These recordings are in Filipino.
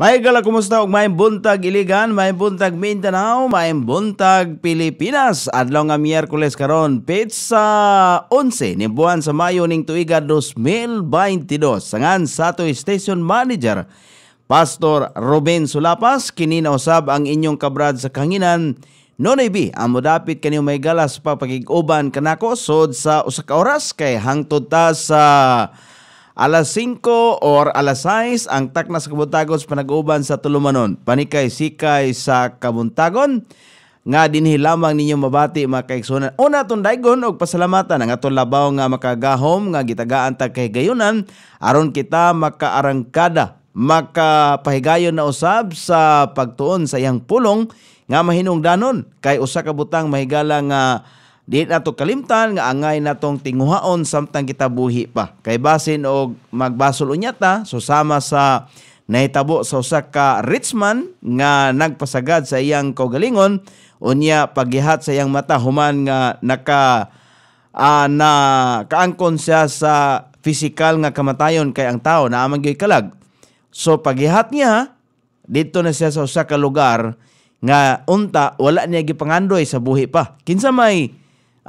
May gala kumusta og maayong buntag Iligan, maayong buntag Mindanao, maayong buntag Pilipinas. Adlaw nga Miyerkules karon, petsa 11 ni buwan sa Mayo ning tuiga 2022. Sangan sa ato station manager Pastor Ruben Sulapas kini usab ang inyong kabrad sa kanginan Nonay B, ang modapit kaniyo may galas pa pagiguban kanako sod sa usa ka oras kay hangtod ta sa Alas 5 or alas 6 ang taknas sa Kabuntagon sa panag-uban sa Tulumanon. Panikay-sikay sa Kabuntagon. Nga dinhi lamang ninyo mabati mga kaiksunan. Una atong daigon og pasalamatan ang atong labaw nga makagahom nga gitagaan kay kahigayunan aron kita makaarangkada makapahigayon na usab sa pagtuon sa iyang pulong nga mahinungdanon kay usa ka butang mahigala nga uh, Di nato kalimtan nga angay natong tinguhaon samtang kita buhi pa. Kay basin og magbasol unyata susama sa nahitabo sa usa ka rich man nga nagpasagad sa iyang kaugalingon unya pagihat sa iyang mata human nga naka uh, na kaangkon siya sa physical nga kamatayon kay ang tao na amang gyud kalag. So pagihat niya dito na siya sa usa ka lugar nga unta wala niya gipangandoy sa buhi pa. Kinsa may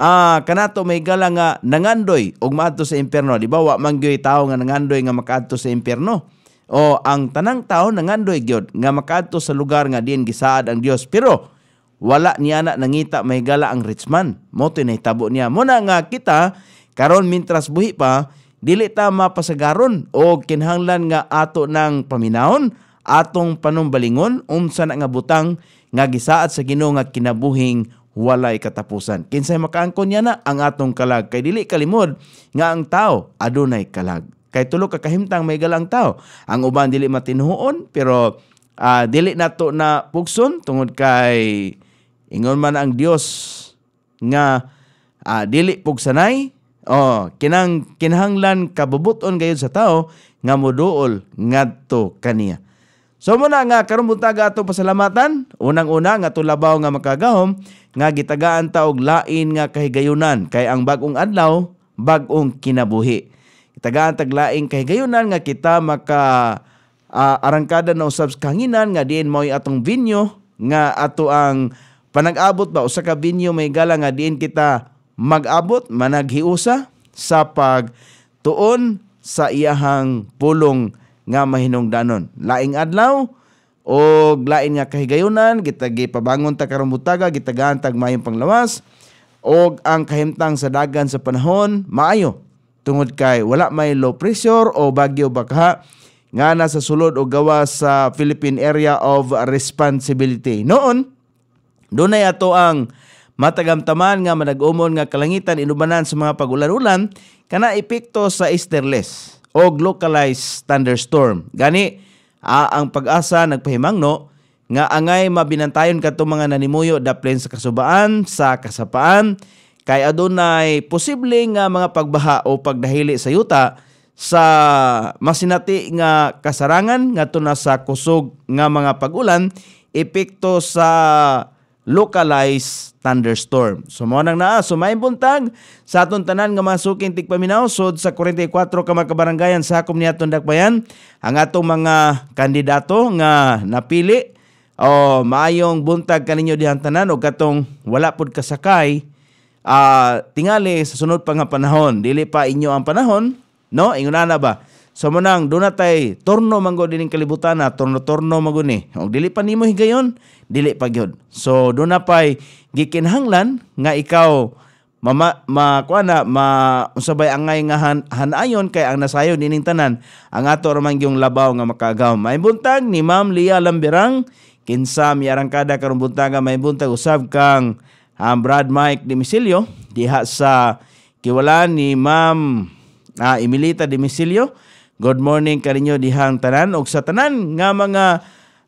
ah, kanato may gala nga nangandoy og maadto sa impierno. Di ba? Wa man tao nga nangandoy nga makadto sa impierno. O ang tanang tao nangandoy gyud nga makadto sa lugar nga diin gisaad ang Dios. Pero wala niya na nangita may gala ang rich man. Mo tinaytabo niya. Muna nga kita karon mintras buhi pa dili ta mapasagaron o kinhanglan nga ato ng paminahon atong panumbalingon unsa na nga butang nga gisaad sa Ginoo nga kinabuhing walay katapusan. Kinsay makaangkon niya na ang atong kalag. Kay dili kalimod nga ang tao adunay kalag. Kay tulo ka kahimtang may galang tao. Ang uban dili matinuon pero uh, dili nato na pugson tungod kay ingon man ang Dios nga uh, dili pugsanay Oh, kinang kinahanglan kabubuton gayud sa tao nga moduol ngadto kaniya. So muna nga karon buntaga ato pasalamatan. Unang-una nga tulabaw nga makagahom nga gitagaan ta og lain nga kahigayunan kay ang bag-ong adlaw bag-ong kinabuhi. Gitagaan tag laing kahigayunan nga kita maka uh, arangkada na usab kanginan nga diin mao'y atong binyo nga ato ang panag-abot ba usa ka binyo may gala nga diin kita mag-abot managhiusa sa pag tuon sa iyahang pulong nga mahinungdanon. Laing adlaw o lain nga kahigayunan gitagi pabangon ta karong butaga gitagaan tag mayong panglawas o ang kahimtang sa dagan sa panahon maayo tungod kay wala may low pressure o bagyo baka nga nasa sulod o gawa sa Philippine Area of Responsibility. Noon, dunay ato ang matagamtaman nga managumon nga kalangitan inubanan sa mga pagulan-ulan kana epekto sa easterless o localized thunderstorm. Gani, a ang pag-asa nagpahimang no, nga angay mabinantayon kadto mga nanimuyo daplen sa kasubaan sa kasapaan kay adunay posible nga mga pagbaha o pagdahili sa yuta sa masinati nga kasarangan ngadto na sa kusog nga mga pagulan epekto sa localized thunderstorm. So mo nang naa, so may buntag sa aton tanan nga masuking tigpaminaw so sa 44 ka mga kabarangayan sa akom niaton dakbayan ang atong mga kandidato nga napili o maayong buntag kaninyo dihang tanan o katong wala pod kasakay uh, tingali sa sunod pa nga panahon dili pa inyo ang panahon no ingon na ba So manang dunatay torno manggo dining kalibutan na torno-torno maguni. Og dili pa nimo higayon, dili pa gyud. So do na pay gikinhanglan nga ikaw mama ma kuana ma usabay angay nga han, hanayon kay ang nasayon nining tanan ang ato ramang gyung labaw nga makagaw. May buntag ni Ma'am Lia Lambirang kinsa miyarang kada karong buntaga may buntag usab kang um, Brad Mike Dimisilio diha sa kiwalan ni Ma'am uh, ah, Emilita Dimisilio Good morning karinyo dihang tanan og sa tanan nga mga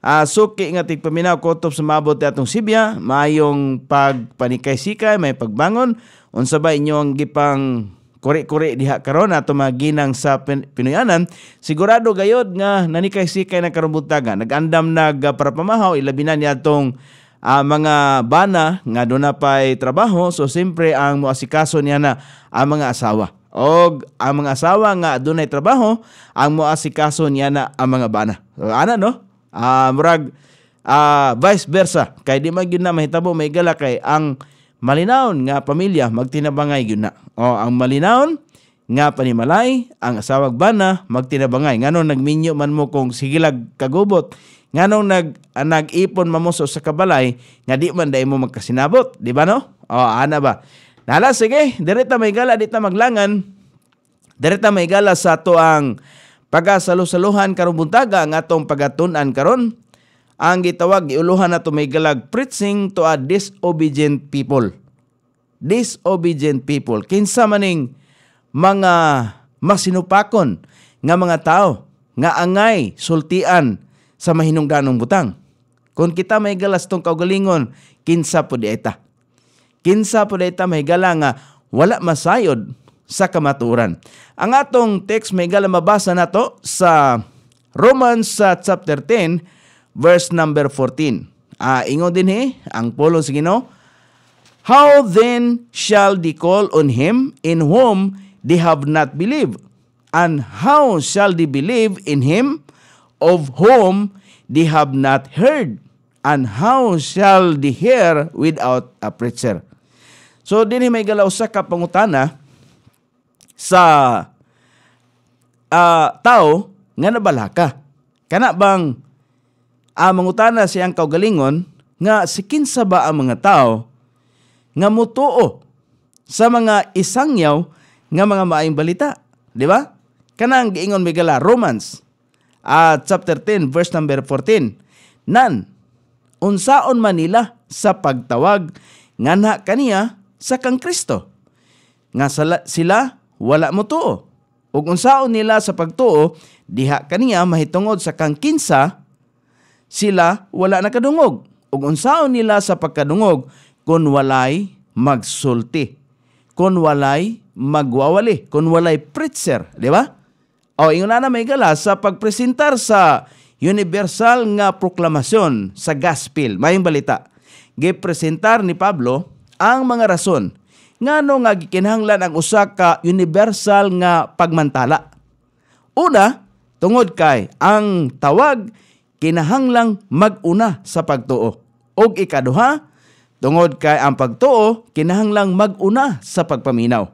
uh, suki nga tigpaminaw kotob sumabot ni atong Sibya, maayong pagpanikay-sikay, may pagbangon unsa ba inyo ang gipang kuri-kuri diha karon ato maginang sa pin Pinoyanan sigurado gayod nga nanikay-sikay na karon butaga nagandam nag para pamahaw ilabi na ni atong uh, ah, mga bana nga do na pay trabaho so siyempre ang muasikaso niya na ang mga asawa og ang mga asawa nga adunay trabaho ang moasikaso niya na ang mga bana. So, ana no? Uh, murag uh, vice versa kay di man na mahitabo may gala kay ang malinawon nga pamilya magtinabangay gyud na. O ang malinawon nga panimalay ang asawag bana magtinabangay nganong nagminyo man mo kung sigilag kagubot nganong nag uh, nag-ipon mamuso sa kabalay nga di man dai mo magkasinabot di ba no o ana ba Nala, sige, direta may gala, dita maglangan. Direta may gala sa ato ang pagasalusaluhan karong buntaga ang atong pagatunan karon ang gitawag iuluhan nato may galag preaching to a disobedient people disobedient people kinsa maning mga masinupakon nga mga tao nga angay sultian sa mahinungdanong butang kun kita may galas tong kaugalingon kinsa pud eta kinsa po dayta may gala wala masayod sa kamaturan. Ang atong text may gala mabasa nato sa Romans sa chapter 10 verse number 14. Ah, ingon din he, ang polo sa Ginoo. How then shall they call on him in whom they have not believed? And how shall they believe in him of whom they have not heard? And how shall they hear without a preacher? So dinhi may galaw sa kapangutana sa uh, tao nga nabalaka. Kana bang uh, mangutana siyang kaugalingon nga sikinsa ba ang mga tao nga mutuo sa mga isangyaw nga mga maayong balita, di ba? Kanang giingon migala Romans uh, chapter 10 verse number 14. Nan unsaon man nila sa pagtawag nga na kaniya sa kang Kristo. Nga sala, sila wala mo tuo. Ug unsaon nila sa pagtuo diha kaniya mahitungod sa kang kinsa sila wala nakadungog. Ug unsaon nila sa pagkadungog kun walay magsulti. Kun walay magwawali, kun walay preacher, di ba? O ingon na may gala sa pagpresentar sa universal nga proklamasyon sa gospel, May balita. Gipresentar ni Pablo ang mga rason ngano nga gikinahanglan ang usa ka universal nga pagmantala. Una, tungod kay ang tawag kinahanglang mag-una sa pagtuo. Og ikaduha, tungod kay ang pagtuo kinahanglang mag-una sa pagpaminaw.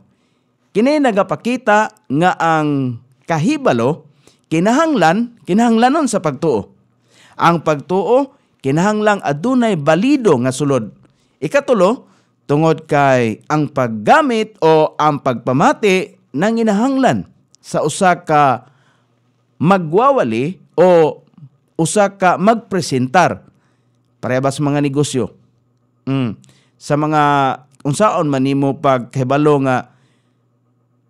Kini nagapakita nga ang kahibalo kinahanglan kinahanglanon sa pagtuo. Ang pagtuo kinahanglang adunay balido nga sulod. Ikatulo, tungod kay ang paggamit o ang pagpamati ng inahanglan sa usa ka magwawali o usa ka magpresentar parebas mga negosyo. Mm. Sa mga unsaon man nimo pagkahibalo nga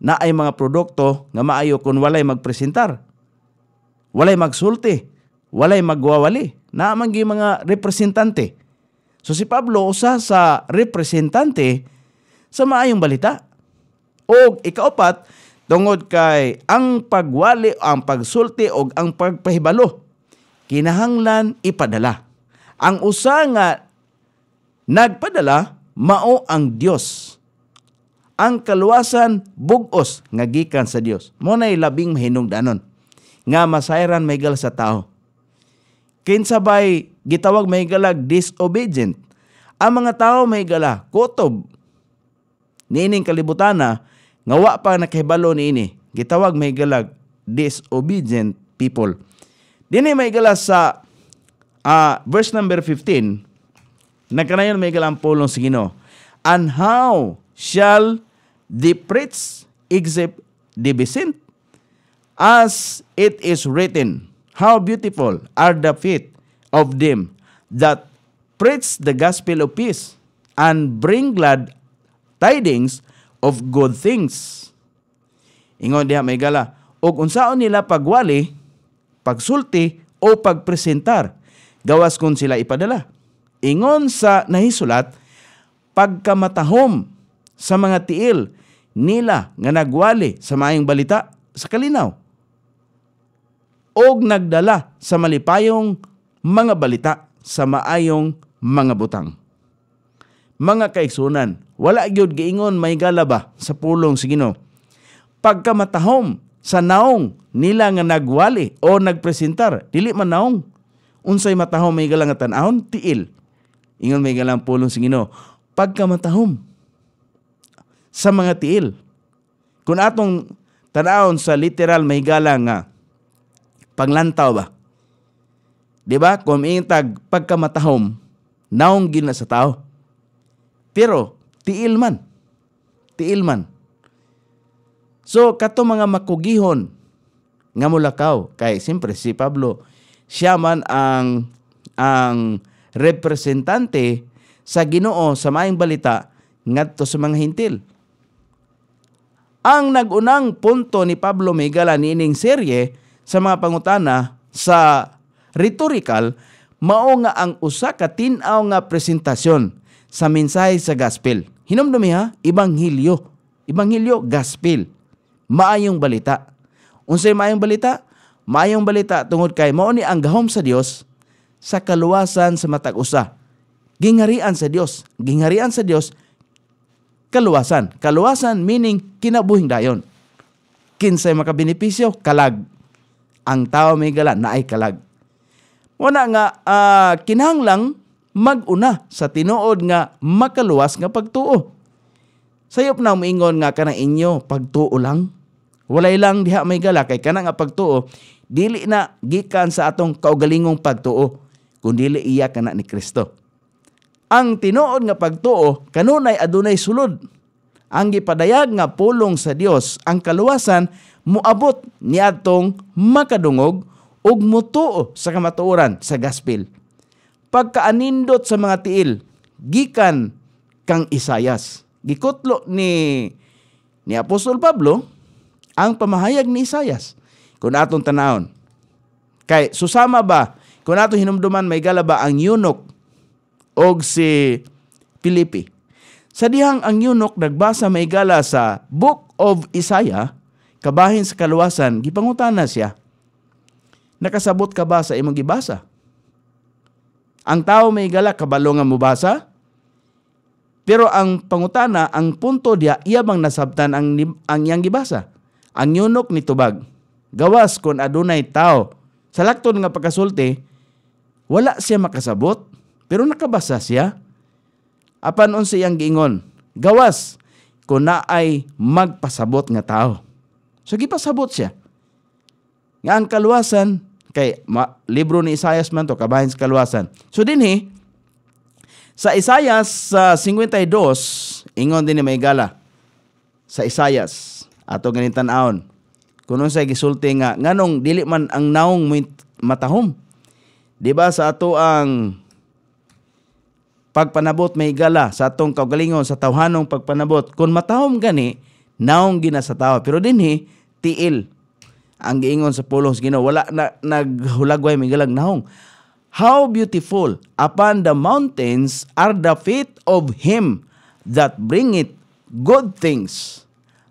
na ay mga produkto nga maayo kun walay magpresentar. Walay magsulti, walay magwawali. Na man mga representante. So si Pablo usa sa representante sa maayong balita. O ikaapat, tungod kay ang pagwali, ang pagsulti o ang pagpahibalo kinahanglan ipadala. Ang usa nga nagpadala mao ang Dios. Ang kaluwasan bugos nga gikan sa Dios. Mo nay labing mahinungdanon nga masayran maygal sa tao. Kinsabay gitawag may galag disobedient. Ang mga tao may gala kutob. Niining kalibutana ngawa pa nakahibalo niini gitawag may galag disobedient people. Dini may gala sa uh, verse number 15 nagkanayon may galampolong si Ginoo. And how shall the priest except the decent as it is written How beautiful are the feet of them that preach the gospel of peace and bring glad tidings of good things. Ingon diha may gala, ug unsaon nila pagwali, pagsulti o pagpresentar gawas kun sila ipadala. Ingon sa nahisulat, pagkamatahom sa mga tiil nila nga nagwali sa maayong balita sa kalinaw og nagdala sa malipayong mga balita sa maayong mga butang. Mga kaigsunan, wala gyud giingon may galaba sa pulong si Ginoo. Pagkamatahom sa naong nila nga nagwali o nagpresentar, dili man naong unsay matahom may galang tan-ahon tiil. Ingon may galang pulong si Ginoo. Pagkamatahom sa mga tiil. Kung atong tan tanawon sa literal may galang nga Panglantaw ba? Di ba? Kung itag pagkamatahom, naong gina sa tao. Pero, tiil man. Tiil man. So, kato mga makugihon nga mula mulakaw. Kay, siyempre, si Pablo, siya man ang, ang representante sa ginoo sa maing balita ngadto sa mga hintil. Ang nagunang punto ni Pablo Migala ni niining serye sa mga pangutana sa rhetorical mao nga ang usa ka tin-aw nga presentasyon sa mensahe sa gospel. Hinumdumi ha, ibanghilyo. Ibanghilyo, gospel. Maayong balita. Unsay maayong balita? Maayong balita tungod kay mao ni ang gahom sa Dios sa kaluwasan sa matag usa. Gingarian sa Dios, gingarian sa Dios kaluwasan. Kaluwasan meaning kinabuhing dayon. Kinsay makabenepisyo kalag ang tao may gala na ay kalag. Muna nga uh, kinahanglang maguna sa tinuod nga makaluwas nga pagtuo. Sayop na umingon nga kana inyo pagtuo lang. Walay lang diha may gala kay kana nga pagtuo dili na gikan sa atong kaugalingong pagtuo kundi iya kana ni Kristo. Ang tinuod nga pagtuo kanunay adunay sulod. Ang gipadayag nga pulong sa Dios ang kaluwasan muabot niadtong makadungog ug mutuo sa kamatuoran sa gospel. Pagkaanindot sa mga tiil gikan kang Isayas. Gikutlo ni ni Apostol Pablo ang pamahayag ni Isayas kung atong tanahon. Kay susama ba kung atong hinumduman may gala ba ang yunok og si Pilipi. Sa dihang ang yunok nagbasa may gala sa Book of Isaiah kabahin sa kaluwasan, gipangutana siya, nakasabot ka ba sa imong gibasa? Ang tao may gala, kabalo nga mubasa? Pero ang pangutana, ang punto dia iya bang nasabtan ang, ang iyang gibasa? Ang yunok ni tubag. Gawas kon adunay tao. Sa lakton nga pagkasulti, wala siya makasabot, pero nakabasa siya. Apan unsa iyang giingon, gawas kung naay magpasabot nga tao. So gipasabot siya. Nga ang kaluwasan kay ma, libro ni Isaias man to kabahin sa kaluwasan. So dinhi sa Isaias sa uh, 52 ingon din ni Maygala sa Isaias ato ganitan aon. Kuno sa gisulti nga nganong dili man ang naong matahom. Di ba sa ato ang pagpanabot may gala sa atong kaugalingon sa tawhanong pagpanabot kun matahom gani naong ginasatawa pero dinhi tiil ang giingon sa pulong sa Ginoo wala na, naghulagway migalag nahong how beautiful upon the mountains are the feet of him that bring it good things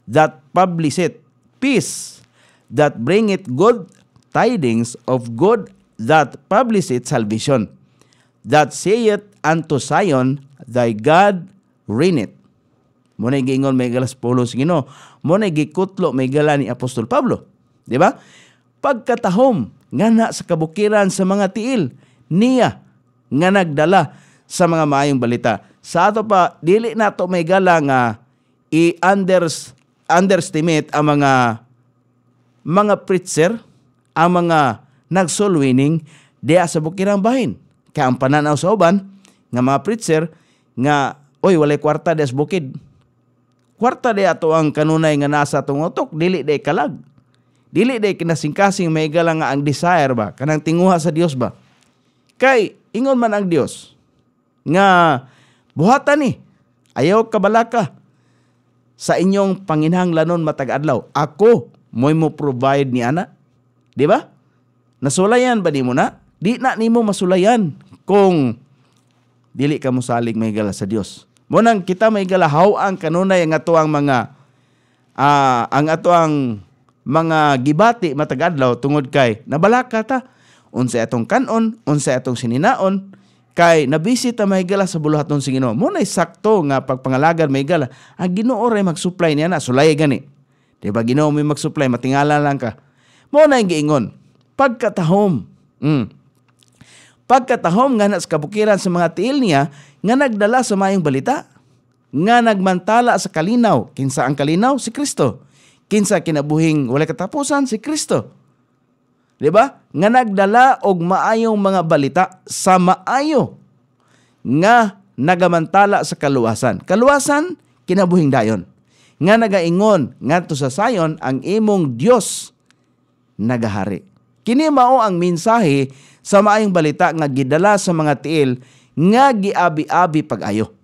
that publish it peace that bring it good tidings of good that publish publisheth salvation that saith unto Zion thy God reigneth mo na giingon may gala sa Paulo sa Ginoo. Mo gikutlo may gala ni Apostol Pablo. Di ba? Pagkatahom nga na sa kabukiran sa mga tiil niya nga nagdala sa mga maayong balita. Sa ato pa dili nato may gala nga i-unders underestimate ang mga mga preacher, ang mga nag-soul winning diya sa bukirang bahin. Kaya ang pananaw sa uban nga mga preacher nga oy walay kwarta dia sa bukid Kwarta day ato ang kanunay nga nasa atong utok, dili day kalag. Dili day kinasingkasing may lang ang desire ba, kanang tinguha sa Dios ba. Kay ingon man ang Dios nga buhatan ni eh. ayaw kabalaka sa inyong lanon matag adlaw. Ako moy mo provide ni ana. Di ba? Nasulayan ba ni mo na? Di na nimo masulayan kung dili ka mo salig may gala sa Dios. Mo nang kita may galahaw ang kanunay ah, ang ato mga uh, ang ato mga gibati matagadlaw tungod kay nabalaka ta unsay atong kanon, unsay atong sininaon kay nabisi ta may gala sa buluhaton si Ginoo. Mo na sakto nga pagpangalagad may gala. Ang Ginoo ray mag-supply niya na sulay gani. Di ba Ginoo may mag-supply matingala lang ka. Mo na ingon Pagkatahom. Mm pagkatahom nga nas kabukiran sa mga tiil niya nga nagdala sa mayong balita nga nagmantala sa kalinaw kinsa ang kalinaw si Kristo kinsa kinabuhing wala katapusan si Kristo di ba nga nagdala og maayong mga balita sa maayo nga nagamantala sa kaluwasan kaluwasan kinabuhing dayon nga nagaingon ngadto sa Sayon ang imong Dios nagahari kini mao ang mensahe sa maayong balita nga gidala sa mga tiil nga giabi-abi pag-ayo.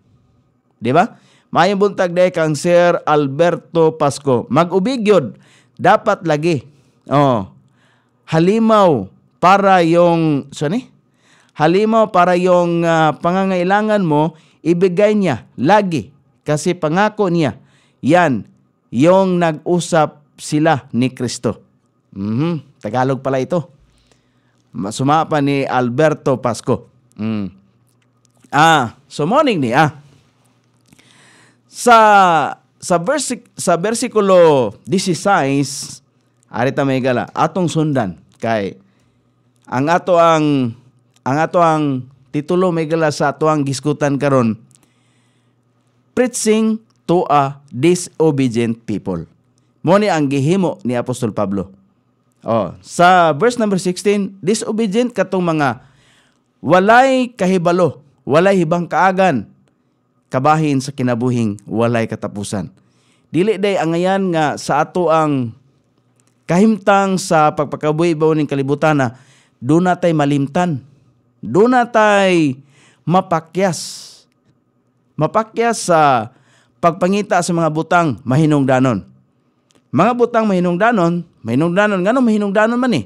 Di ba? Maayong buntag day kang Sir Alberto Pasco. Mag-ubig yun. Dapat lagi. Oh. Halimaw para yung, so Halimaw para yung uh, pangangailangan mo, ibigay niya lagi. Kasi pangako niya, yan, yung nag-usap sila ni Kristo. Mm-hmm. Tagalog pala ito. Suma pa ni Alberto Pasco. Mm. Ah, so morning ni ah. Sa sa versik, sa bersikulo 16 arita may gala atong sundan kay ang ato ang ang ato ang titulo may gala sa ato ang giskutan karon preaching to a disobedient people. Mo ni ang gihimo ni Apostol Pablo. Oh, sa verse number 16, disobedient katong mga walay kahibalo, walay hibang kaagan, kabahin sa kinabuhing walay katapusan. Dili day angayan nga sa ato ang kahimtang sa pagpakabuhi ba ning kalibutan na do natay malimtan. Do natay mapakyas. Mapakyas sa pagpangita sa mga butang mahinungdanon. Mga butang mahinungdanon, mahinungdanon, ganong mahinungdanon man eh.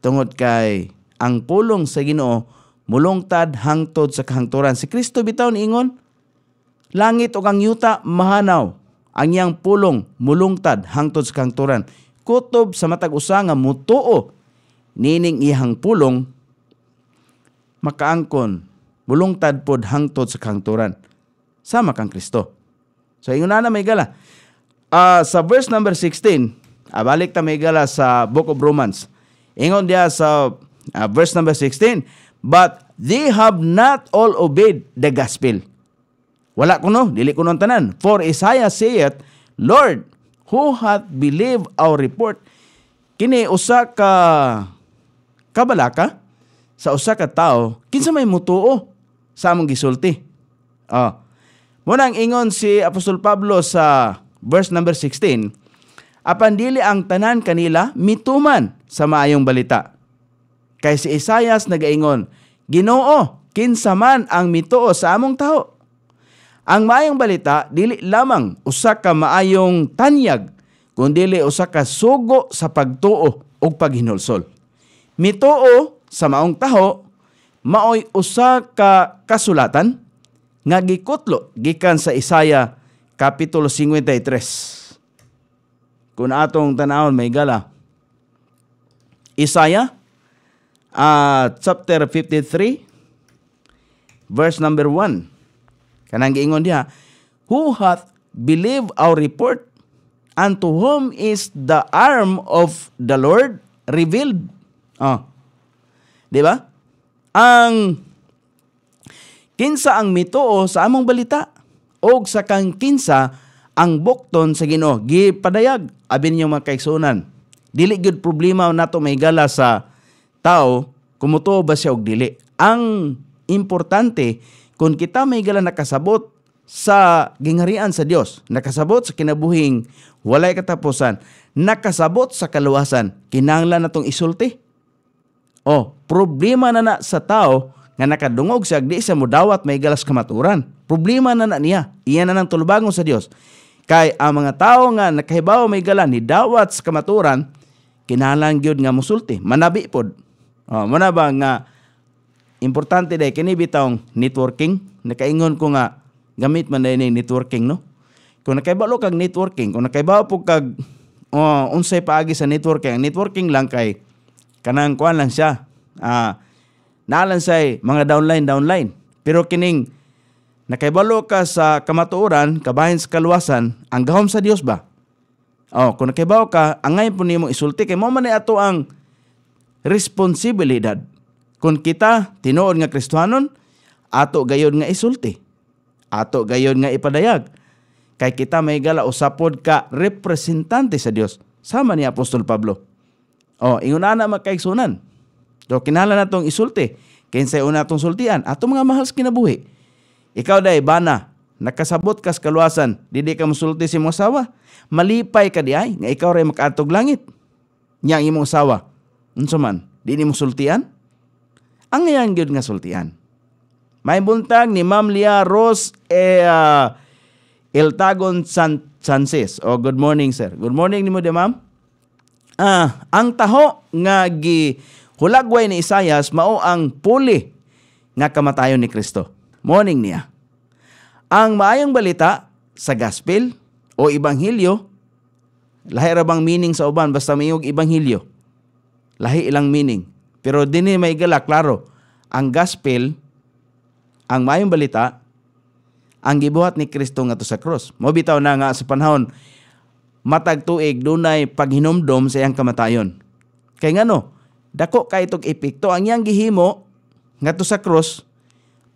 Tungod kay ang pulong sa ginoo, mulungtad hangtod sa kahangturan. Si Kristo bitaw ni Ingon, langit o ang yuta mahanaw, ang iyang pulong mulungtad hangtod sa kahangturan. Kutob sa matag usa nga mutuo nining ihang pulong makaangkon mulungtad pod hangtod sa kahangturan. Sama kang Kristo. So ingon na may gala uh, sa verse number 16, uh, balik tamigala sa Book of Romans. Ingon dia sa uh, verse number 16, But they have not all obeyed the gospel. Wala ko no, dili ko nung tanan. For Isaiah saith, Lord, who hath believed our report? Kini usa ka kabalaka sa usa ka tao kinsa may mutuo sa among gisulti. Oh. Ah, Munang ingon si Apostol Pablo sa verse number 16, Apan dili ang tanan kanila mituman sa maayong balita. Kay si Isayas nagaingon, Ginoo, kinsaman ang mituo sa among tao. Ang maayong balita dili lamang usa ka maayong tanyag kundili usa ka sugo sa pagtuo o paghinulsol. Mituo sa maong taho maoy usa ka kasulatan nga gikutlo gikan sa Isaya Kapitulo 53. Kung atong tanawon may gala. Isaiah uh, chapter 53 verse number 1. Kanang giingon niya, Who hath believed our report? And to whom is the arm of the Lord revealed? Oh. Di ba? Ang kinsa ang mituo sa among balita og sa kang kinsa ang bukton sa Ginoo gipadayag abin niyo mga kaigsunan dili gyud problema nato may gala sa tao kumutuo ba siya og dili ang importante kun kita may gala nakasabot sa gingharian sa Dios, nakasabot sa kinabuhing walay katapusan, nakasabot sa kaluwasan, kinanglan natong isulti. Oh, problema na na sa tao nga nakadungog sa agdi sa mudawat may galas kamaturan. Problema na na niya. Iyan na nang tulubangon sa Dios. Kay ang mga tao nga nakahibaw may galan ni dawat sa kamaturan, kinalang gyud nga musulti, manabi pod. Oh, muna ba nga importante day kini bitawng networking, nakaingon ko nga gamit man day networking no. Kung nakahibaw kag networking, kung nakahibaw po kag oh, unsay paagi sa networking, networking lang kay kanang kuan lang siya. Ah, Naalan say mga downline downline. Pero kining nakaibalo ka sa kamatuoran, kabahin sa kaluwasan, ang gahom sa Dios ba? Oh, kung nakaibaw ka, ang ngayon po nimo isulti kay mo man ato ang responsibilidad. Kung kita tinuod nga Kristohanon, ato gayod nga isulti. Ato gayod nga ipadayag. Kay kita may gala usapod ka representante sa Dios. Sama ni Apostol Pablo. Oh, ingon ana makaigsunan. So, kinala na itong isulti. Kinsay una itong sultian. Ato mga mahal sa kinabuhi. Ikaw dahi, bana, nakasabot kas kaluasan, didi ka musulti si mong asawa. Malipay ka di ay, nga ikaw rin makatog langit. Niyang imong asawa. Unsa man, di ni musultian? Ang ngayon gyud nga sultian. May buntag ni Ma'am Lia Rose eh, uh, Tagon San Sanchez. Oh, good morning, sir. Good morning nimo di, ma'am. Ah, ang taho nga gi hulagway ni Isayas mao ang puli nga kamatayon ni Kristo. Morning niya. Ang maayong balita sa gospel o ibanghilyo, lahi ra bang meaning sa uban basta mayog ibanghilyo. Lahi ilang meaning. Pero dinhi may gala klaro. Ang gospel ang maayong balita ang gibuhat ni Kristo nga to sa cross. Mo bitaw na nga sa panahon matag tuig dunay paghinumdom sa iyang kamatayon. Kay ngano? dako kay tog epekto ang iyang gihimo ngadto sa cross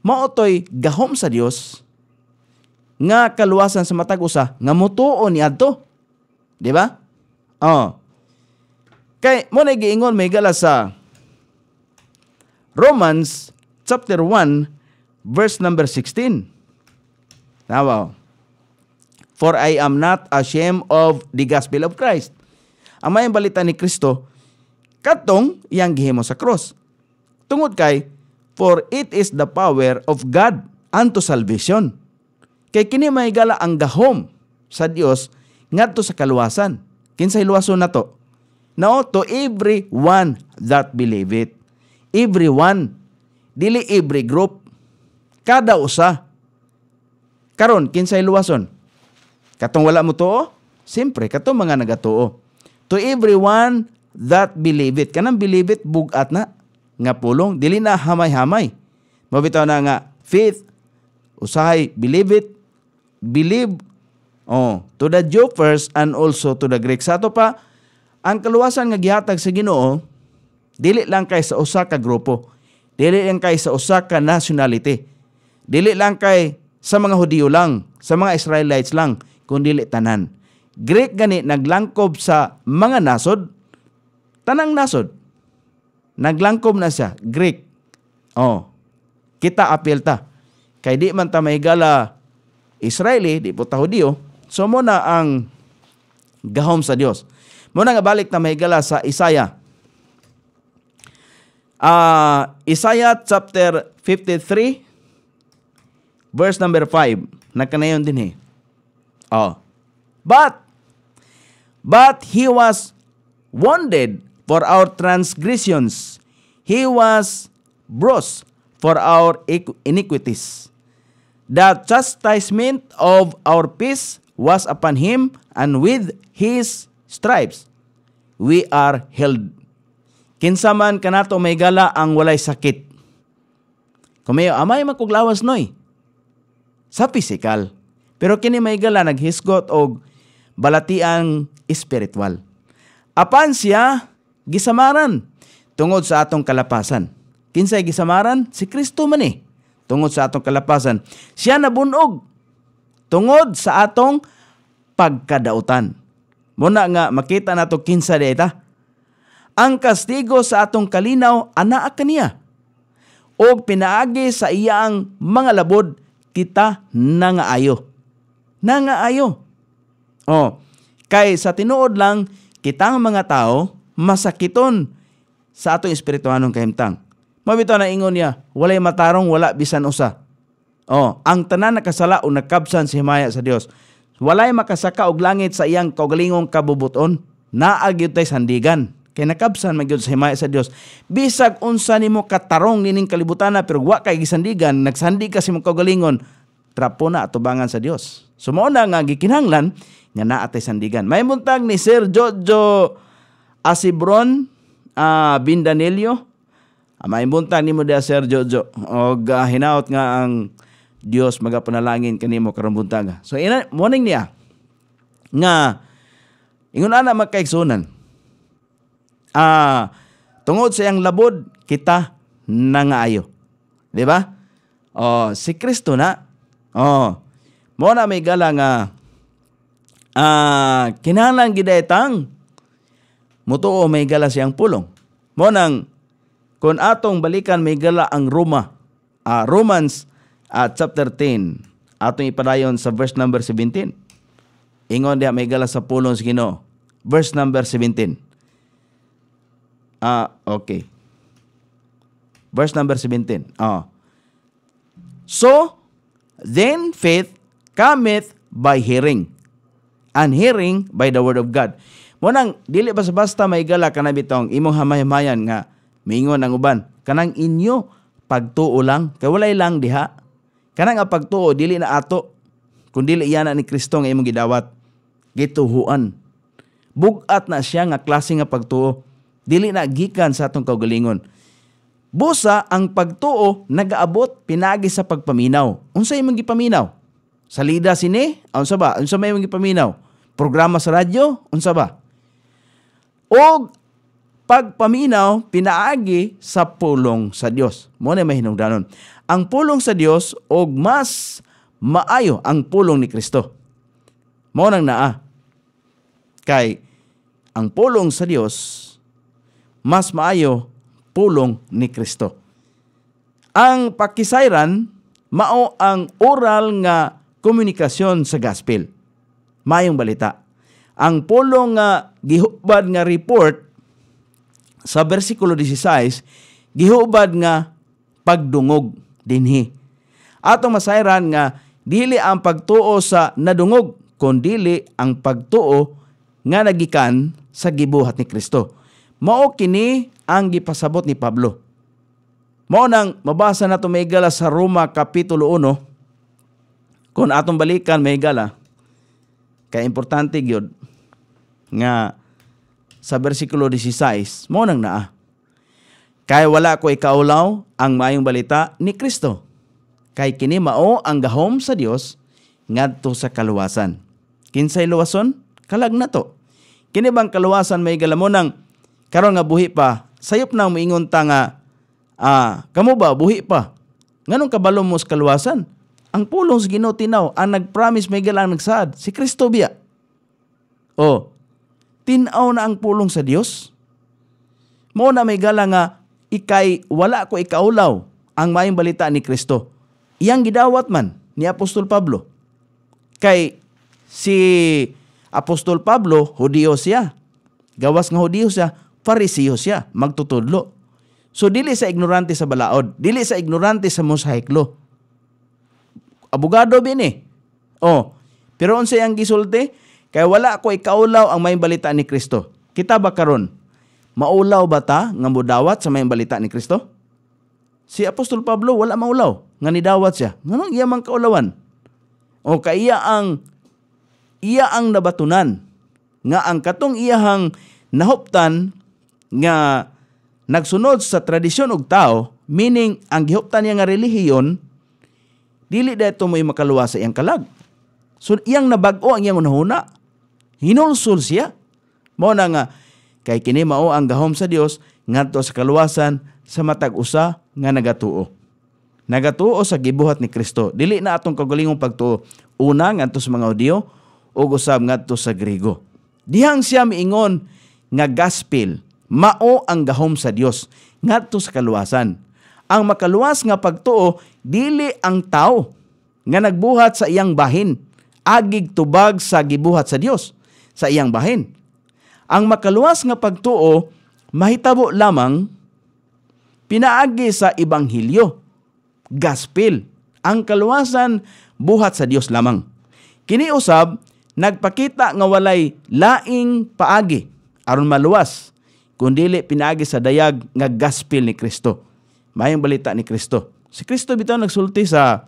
mao toy gahom sa Dios nga kaluwasan sa matag usa nga mutuon ni adto di ba oh kay mo na giingon may gala sa Romans chapter 1 verse number 16 Nawaw. For I am not ashamed of the gospel of Christ. Ang may balita ni Kristo, Katong iyang gihimo sa cross. Tungod kay for it is the power of God unto salvation. Kay kini mahigala ang gahom sa Dios ngadto sa kaluwasan. Kinsay luwason nato? Now to everyone that believe it. Everyone. Dili every group. Kada usa. Karon kinsay luwason? Katong wala mo to? Siyempre, katong mga nagatuo. To everyone that believe believeth. Kanang it, bugat na nga pulong dili na hamay-hamay. Mabitaw na nga faith usahay believe it believe oh to the Jew first and also to the Greek. Sa ato pa ang kaluwasan nga gihatag sa Ginoo dili lang kay sa usa ka grupo. Dili lang kay sa usa ka nationality. Dili lang kay sa mga Hudiyo lang, sa mga Israelites lang, kundi tanan. Greek gani naglangkob sa mga nasod, Tanang nasod. Naglangkom na siya. Greek. Oh. Kita apil ta. Kay di man ta mahigala Israeli, di po ta Hudiyo. So mo na ang gahom sa Dios. Mo na nga balik ta mahigala sa Isaiah. Uh, Isaiah chapter 53 verse number 5. Nakanayon din eh. Oh. But but he was wounded for our transgressions. He was bruised for our iniquities. The chastisement of our peace was upon him, and with his stripes we are healed. Kinsaman kanato may gala ang walay sakit. Kumayo amay makuglawas noy. Sa physical. Pero kini may gala naghisgot og balatiang spiritual. Apan siya gisamaran tungod sa atong kalapasan. Kinsay gisamaran? Si Kristo man eh. Tungod sa atong kalapasan. Siya nabunog tungod sa atong pagkadautan. Muna nga makita nato kinsa data. Ang kastigo sa atong kalinaw anaa kaniya. O pinaagi sa iyang mga labod kita nangaayo. Nangaayo. Oh, kay sa tinuod lang kitang mga tao masakiton sa atong espirituhanong kahimtang. Mabito na ingon niya, walay matarong wala bisan usa. Oh, ang tanan nakasala o nagkabsan si himaya sa Dios. Walay makasaka og langit sa iyang kaugalingong kabubuton, naagyutay sandigan. Kay nakabsan magyud sa himaya sa Dios. Bisag unsa nimo katarong nining kalibutan na pero wa kay gisandigan, nagsandi ka sa imong kaugalingon, trapo na atubangan sa Dios. Sumauna so, nga gikinahanglan nga naa tay sandigan. May muntang ni Sir Jojo Asibron ah, uh, ah, Bindanilio. Ah, Maimbuntag nimo dia Sir Jojo og uh, hinaut nga ang Dios magapanalangin kanimo karong So ina morning niya nga ingon ana magkaigsunan. Ah uh, tungod sa iyang labod kita nangaayo. Di ba? Oh, si Kristo na. Oh. Mo na may gala ah uh, gidaitang, gidaytang Mutuo may gala siyang pulong. Mo nang kun atong balikan may gala ang Roma. Uh, Romans at uh, chapter 10 atong ipadayon sa verse number 17. Ingon diha may gala sa pulong sa Ginoo. Verse number 17. Ah, uh, okay. Verse number 17. Oh. Ah. So, then faith cometh by hearing, and hearing by the word of God. Mo nang dili basta-basta gala kana bitong imong hamaymayan nga mingon ang uban kanang inyo pagtuo lang kay walay lang diha. Kanang ang pagtuo dili na ato kun dili yana ni Kristo nga imong gidawat. Gituhuan. Bugat na siya nga klase nga pagtuo dili na gikan sa atong kaugalingon. Busa ang pagtuo nagaabot pinagi sa pagpaminaw. Unsa imong gipaminaw? Salida sini? Unsa ba? Unsa may imong gipaminaw? Programa sa radyo? Unsa ba? o pagpaminaw pinaagi sa pulong sa Dios. Mo na mahinungdanon. Ang pulong sa Dios og mas maayo ang pulong ni Kristo. Mo nang naa. Kay ang pulong sa Dios mas maayo pulong ni Kristo. Ang pakisayran mao ang oral nga komunikasyon sa gospel. Mayong balita. Ang pulong nga gihubad nga report sa bersikulo 16 gihubad nga pagdungog dinhi. Atong masayran nga dili ang pagtuo sa nadungog kundili ang pagtuo nga nagikan sa gibuhat ni Kristo. Mao kini ang gipasabot ni Pablo. Mao nang mabasa nato may gala sa Roma kapitulo 1 kung atong balikan may gala kay importante gyud nga sa bersikulo 16, mo nang naa. Kay wala ko ikaulaw ang maayong balita ni Kristo. Kay kini mao ang gahom sa Dios ngadto sa kaluwasan. Kinsay luwason? Kalag na to. Kini bang kaluwasan may galamo nang karon nga buhi pa. Sayop na moingon ta nga ah, kamo ba buhi pa? Nganong kabalo mo sa kaluwasan? Ang pulong sa Ginoo tinaw ang nagpromise may galang nagsaad si Kristo biya. Oh, tinaw na ang pulong sa Dios? Mo na may gala nga ikay wala ko ikaulaw ang mayong balita ni Kristo. Iyang gidawat man ni Apostol Pablo. Kay si Apostol Pablo, Hudiyo siya. Gawas nga Hudiyo siya, Farisiyo siya, magtutudlo. So dili sa ignorante sa balaod, dili sa ignorante sa mosaic Abogado bin eh. Oh, pero unsa ang gisulti? Kaya wala ko ikaulaw ang may balita ni Kristo. Kita ba karon? Maulaw ba ta nga mudawat sa may balita ni Kristo? Si Apostol Pablo wala maulaw nga nidawat siya. Nganong iya mang kaulawan? O kaya ang iya ang nabatunan nga ang katong iyahang nahuptan nga nagsunod sa tradisyon og tao, meaning ang gihuptan niya nga relihiyon, dili dito mo makaluwas sa iyang kalag. So iyang nabag-o ang iyang unahuna hinulsol siya. Mao na nga kay kini mao ang gahom sa Dios ngadto sa kaluwasan sa matag usa nga nagatuo. Nagatuo sa gibuhat ni Kristo. Dili na atong kagalingong pagtuo. Una ngadto sa mga audio o usab ngadto sa Griego. Dihang siya miingon nga gospel mao ang gahom sa Dios ngadto sa kaluwasan. Ang makaluwas nga pagtuo dili ang tao nga nagbuhat sa iyang bahin agig tubag sa gibuhat sa Dios sa iyang bahin. Ang makaluwas nga pagtuo mahitabo lamang pinaagi sa ebanghelyo, gospel, ang kaluwasan buhat sa Dios lamang. Kini usab nagpakita nga walay laing paagi aron maluwas kundili pinaagi sa dayag nga gospel ni Kristo. Mayang balita ni Kristo. Si Kristo bitaw nagsulti sa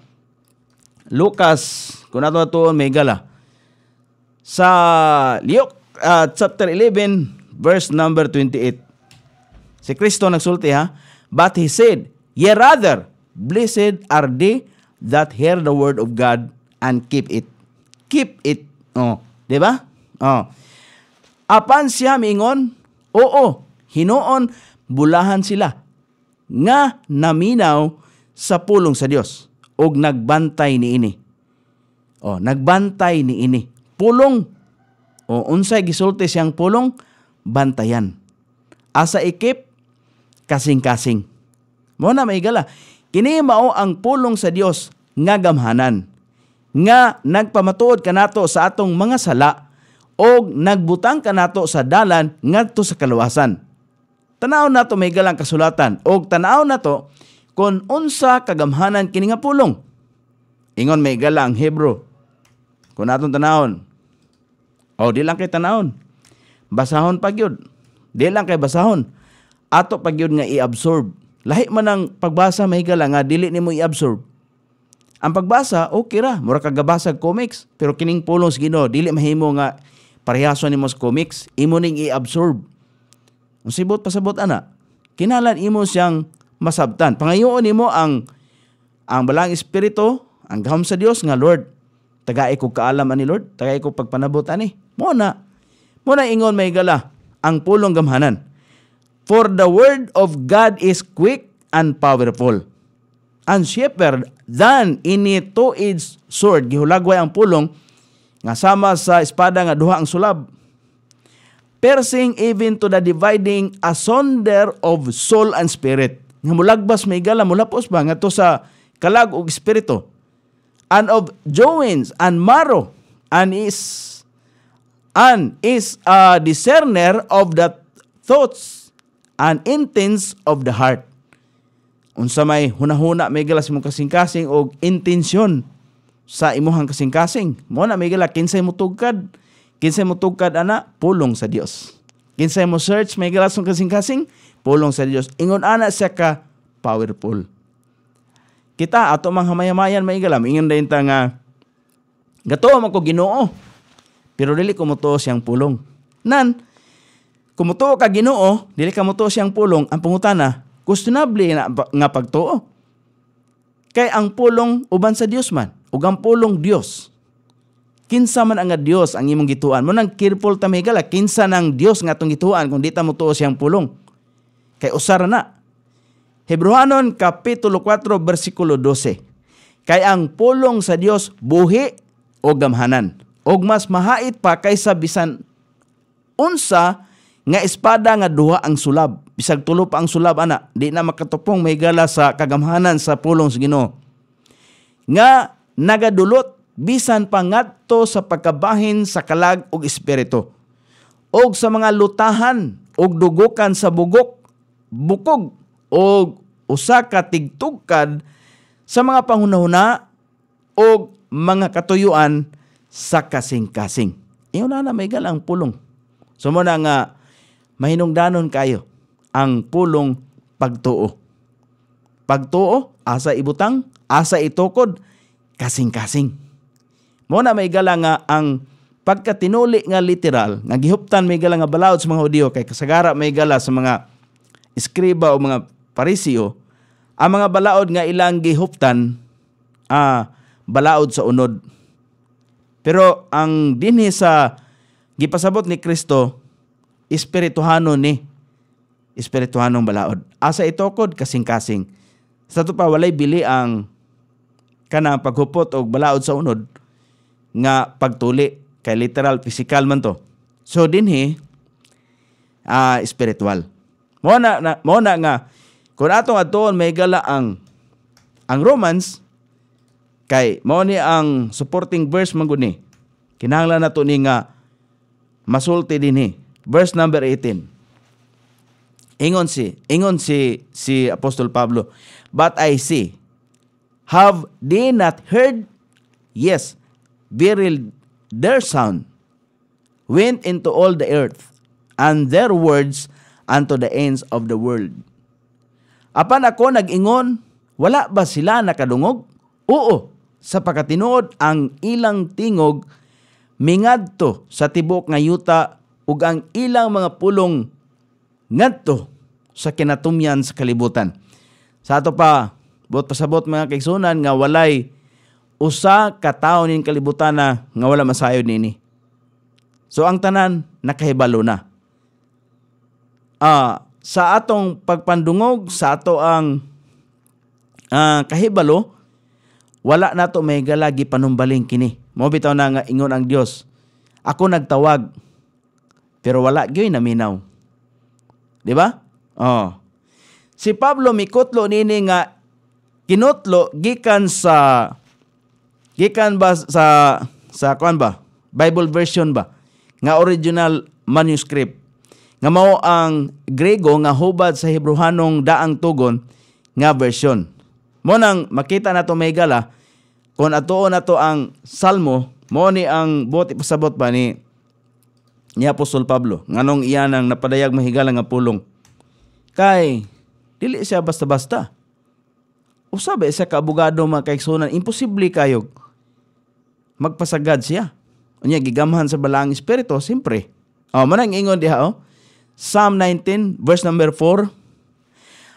Lucas, kung nato tuon may gala, sa Luke uh, chapter 11 verse number 28. Si Kristo nagsulti ha, but he said, Ye rather, blessed are they that hear the word of God and keep it. Keep it. Oh, 'di ba? Oh. Apan siya mingon, oo, hinoon bulahan sila nga naminaw sa pulong sa Dios ug nagbantay ni ini. Oh, nagbantay ni ini pulong o unsay gisulti siyang pulong bantayan asa ikip kasing-kasing mo na may kini mao ang pulong sa Dios nga gamhanan nga nagpamatuod kanato sa atong mga sala o nagbutang kanato sa dalan ngadto sa kaluwasan tanaw nato may galang kasulatan o tanaw nato kon unsa kagamhanan kini nga pulong ingon may gala Hebrew kun atong tanahon o, oh, di lang kay tanahon. Basahon pa yun. Di lang kay basahon. Ato pag yun nga i-absorb. Lahi man ang pagbasa, may gala nga, dili ni mo i-absorb. Ang pagbasa, okay ra. Mura kagabasag comics. Pero kining pulong gino, dili mahimo nga parehaso ni mo comics. Imo ning i-absorb. Ang sibot pasabot ana. Kinalan imo siyang masabtan. Pangayoon nimo ang ang balang espiritu, ang gahom sa Dios nga Lord Tagay ko kaalam ani Lord, tagay ko pagpanabot ani. Mo na. Mo na ingon may gala ang pulong gamhanan. For the word of God is quick and powerful. And shepherd than ini two-edged sword gihulagway ang pulong nga sama sa espada nga duha ang sulab. Piercing even to the dividing asunder of soul and spirit. Nga mulagbas may gala mulapos ba nga to sa kalag og espiritu and of Joins and marrow, and is and is a discerner of the thoughts and intents of the heart. Unsa may hunahuna may gala sa kasing-kasing og intensyon sa imuhang kasing-kasing. Mo na may gala kinsay mo tugkad. Kinsay mo tugkad ana pulong sa Dios. Kinsay mo search may gala sa kasing-kasing pulong sa Dios. Ingon ana siya ka powerful kita ato mga hamayamayan maigalam ingon dayon ta nga gato man ko Ginoo pero dili ko mutuo siyang pulong nan kumutuo ka Ginoo dili ka mutuo siyang pulong ang pangutana questionable na nga pagtuo kay ang pulong uban sa Dios man ug ang pulong Dios kinsa man ang Dios ang imong gituan mo nang careful ta migala kinsa nang Dios nga atong gituan kung di ta mutuo siyang pulong kay usara na Hebrohanon Kapitulo 4 bersikulo 12. Kay ang pulong sa Dios buhi o gamhanan, og mas mahait pa kaysa bisan unsa nga espada nga duha ang sulab. Bisag tulo pa ang sulab ana, di na makatupong mahigala sa kagamhanan sa pulong sa Ginoo. Nga nagadulot bisan pa ngadto sa pagkabahin sa kalag ug espiritu og sa mga lutahan og dugukan sa bugok bukog og usa ka tigtugkad sa mga panghunahuna o mga katuyuan sa kasing-kasing. Iyon na na may galang pulong. So mo na nga mahinungdanon kayo ang pulong pagtuo. Pagtuo, asa ibutang, asa itukod, kasing-kasing. Mo na may gala nga ang pagkatinuli nga literal, nga gihuptan may gala nga balaod sa mga Hudiyo kay kasagara may gala sa mga eskriba o mga parisiyo, ang mga balaod nga ilang gihuptan, ah, balaod sa unod. Pero ang dinhi sa gipasabot ni Kristo, espirituhano ni espirituhanong balaod. Asa itokod kasing-kasing. Sa to pa walay bili ang kana paghupot og balaod sa unod nga pagtuli kay literal physical man to. So dinhi uh, ah, spiritual. Mo na, na mo na nga kung atong atoon may gala ang ang Romans kay mao ni ang supporting verse manguni. Kinahanglan nato ni nga masulti dinhi. Verse number 18 ingon si ingon si si Apostol Pablo but I see have they not heard yes verily their sound went into all the earth and their words unto the ends of the world Apan ako nag-ingon, wala ba sila nakadungog? Oo, sa pakatinuod ang ilang tingog mingadto sa tibok nga yuta ug ang ilang mga pulong ngadto sa kinatumyan sa kalibutan. Sa ato pa, bot pasabot mga kaigsunan nga walay usa ka tawo nin kalibutan na nga wala masayod nini. So ang tanan nakahibalo na. Ah, sa atong pagpandungog sa ato ang uh, kahibalo wala na to may galagi panumbaling kini mo bitaw na nga ingon ang Dios ako nagtawag pero wala gyoy naminaw di ba oh si Pablo mikutlo nini nga kinutlo gikan sa gikan ba sa sa kuan ba Bible version ba nga original manuscript nga mao ang Grego nga hubad sa Hebrewanong daang tugon nga version. Mo nang makita nato may gala kon atuo nato ang Salmo mo ni ang buot ipasabot ba ni ni Apostol Pablo nganong iya nang napadayag mahigala nga pulong. Kay dili siya basta-basta. Usabe sa kaabogado mga kaigsunan, imposible kayo magpasagad siya. Unya gigamhan sa balang espiritu, simpre. Oh, manang ingon diha oh. Psalm 19 verse number 4.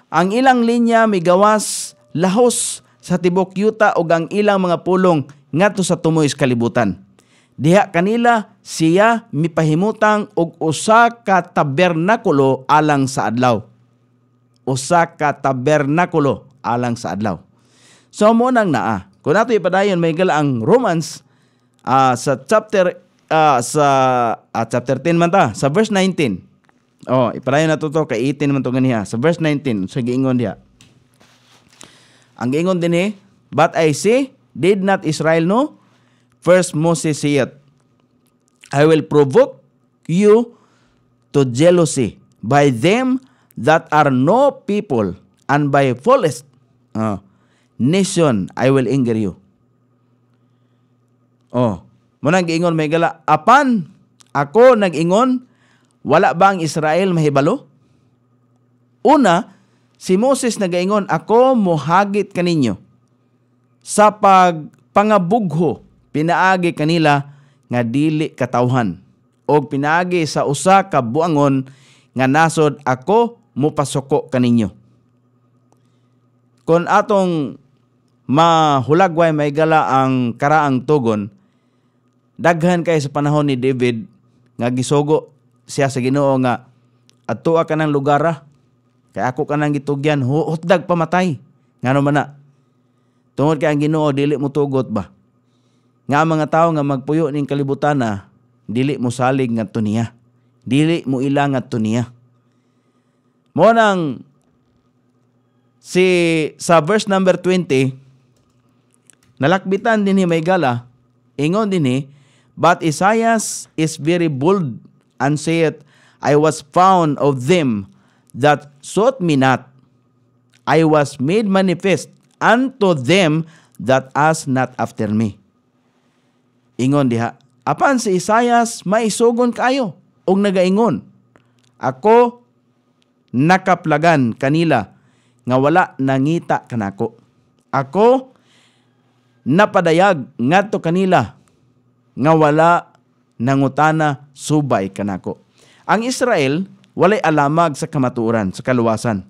Ang ilang linya migawas lahos sa tibok yuta ug ang ilang mga pulong ngadto sa tumoy kalibutan. Diha kanila siya mipahimutang og usa ka tabernakulo alang sa adlaw. Usa ka tabernakulo alang sa adlaw. So mo nang naa. Kung nato ipadayon may gala ang Romans uh, sa chapter uh, sa uh, chapter 10 man ta, sa verse 19. Oh, ipadayon nato to kay 18 man to ganiha. Sa verse 19 sa giingon niya. Ang giingon dinhi, eh, but I see did not Israel know? First Moses said, I will provoke you to jealousy by them that are no people and by fullest uh, ah, nation I will anger you. Oh, mo nang giingon may gala apan ako nagingon wala ba ang Israel mahibalo? Una, si Moses nagaingon, Ako mohagit kaninyo sa pagpangabugho pinaagi kanila nga dili katawhan o pinaagi sa usa ka buangon nga nasod ako mupasuko kaninyo. Kon atong mahulagway may gala ang karaang tugon, daghan kay sa panahon ni David nga gisugo siya sa Ginoo nga adtoa ka ng lugar ah. kay ako ka nang gitugyan huotdag pamatay ngano man na tungod kay ang Ginoo dili mo tugot ba nga mga tao nga magpuyo ning kalibutan na dili mo salig ngadto tuniya dili mo ila ngadto tuniya mo nang si sa verse number 20 nalakbitan din ni may gala ingon din ni but Isaiah is very bold and saith, I was found of them that sought me not. I was made manifest unto them that asked not after me. Ingon diha, apan si Isayas maisugon kayo og nagaingon. Ako nakaplagan kanila nga wala nangita kanako. Ako napadayag ngadto kanila nga wala nangutana subay kanako. Ang Israel walay alamag sa kamaturan sa kaluwasan